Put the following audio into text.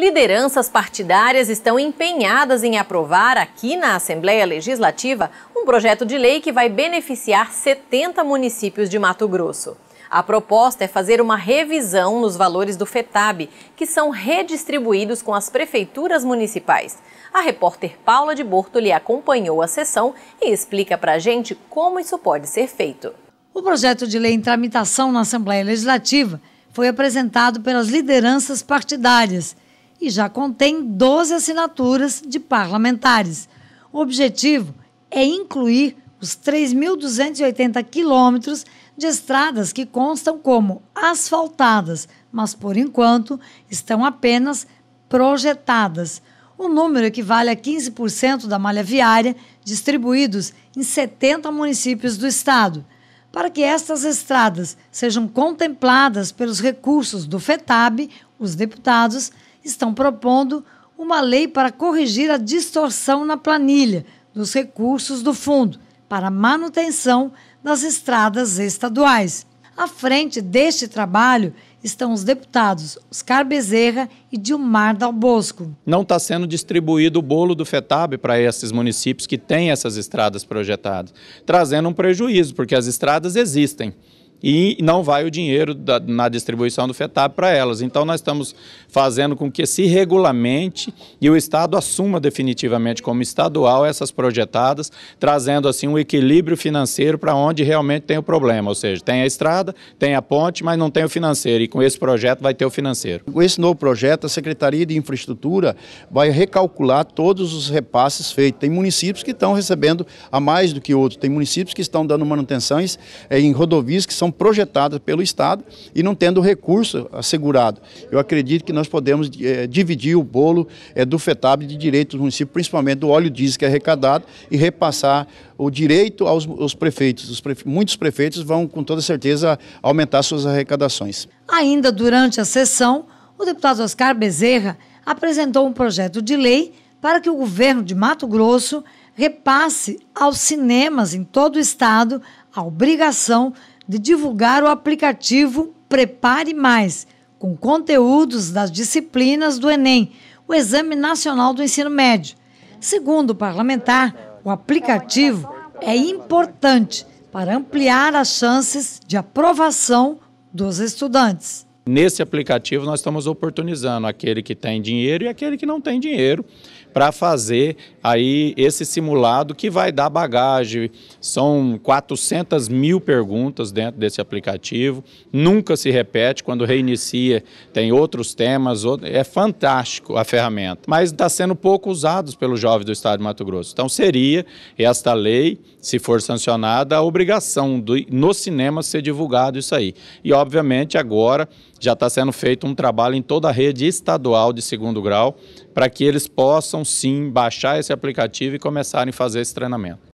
Lideranças partidárias estão empenhadas em aprovar aqui na Assembleia Legislativa um projeto de lei que vai beneficiar 70 municípios de Mato Grosso. A proposta é fazer uma revisão nos valores do FETAB, que são redistribuídos com as prefeituras municipais. A repórter Paula de Bortoli acompanhou a sessão e explica para a gente como isso pode ser feito. O projeto de lei em tramitação na Assembleia Legislativa foi apresentado pelas lideranças partidárias e já contém 12 assinaturas de parlamentares. O objetivo é incluir os 3.280 quilômetros de estradas que constam como asfaltadas, mas por enquanto estão apenas projetadas. O número equivale a 15% da malha viária, distribuídos em 70 municípios do estado. Para que estas estradas sejam contempladas pelos recursos do FETAB, os deputados estão propondo uma lei para corrigir a distorção na planilha dos recursos do fundo para manutenção das estradas estaduais. À frente deste trabalho estão os deputados Oscar Bezerra e Dilmar Dal Bosco. Não está sendo distribuído o bolo do FETAB para esses municípios que têm essas estradas projetadas, trazendo um prejuízo, porque as estradas existem e não vai o dinheiro da, na distribuição do FETAB para elas. Então, nós estamos fazendo com que se regulamente e o Estado assuma definitivamente como estadual essas projetadas, trazendo assim um equilíbrio financeiro para onde realmente tem o problema, ou seja, tem a estrada, tem a ponte, mas não tem o financeiro, e com esse projeto vai ter o financeiro. Com esse novo projeto, a Secretaria de Infraestrutura vai recalcular todos os repasses feitos. Tem municípios que estão recebendo a mais do que outros, tem municípios que estão dando manutenções eh, em rodovias que são são projetadas pelo Estado e não tendo recurso assegurado. Eu acredito que nós podemos é, dividir o bolo é, do FETAB de direitos do município, principalmente do óleo diesel que é arrecadado, e repassar o direito aos, aos prefeitos. Prefe... Muitos prefeitos vão, com toda certeza, aumentar suas arrecadações. Ainda durante a sessão, o deputado Oscar Bezerra apresentou um projeto de lei para que o governo de Mato Grosso repasse aos cinemas em todo o estado a obrigação de divulgar o aplicativo Prepare Mais, com conteúdos das disciplinas do Enem, o Exame Nacional do Ensino Médio. Segundo o parlamentar, o aplicativo é importante para ampliar as chances de aprovação dos estudantes. Nesse aplicativo, nós estamos oportunizando aquele que tem dinheiro e aquele que não tem dinheiro para fazer aí esse simulado que vai dar bagagem. São 400 mil perguntas dentro desse aplicativo, nunca se repete, quando reinicia tem outros temas, é fantástico a ferramenta, mas está sendo pouco usado pelos jovens do Estado de Mato Grosso. Então seria esta lei, se for sancionada, a obrigação do, no cinema ser divulgado isso aí. E obviamente agora já está sendo feito um trabalho em toda a rede estadual de segundo grau para que eles possam possam sim baixar esse aplicativo e começarem a fazer esse treinamento.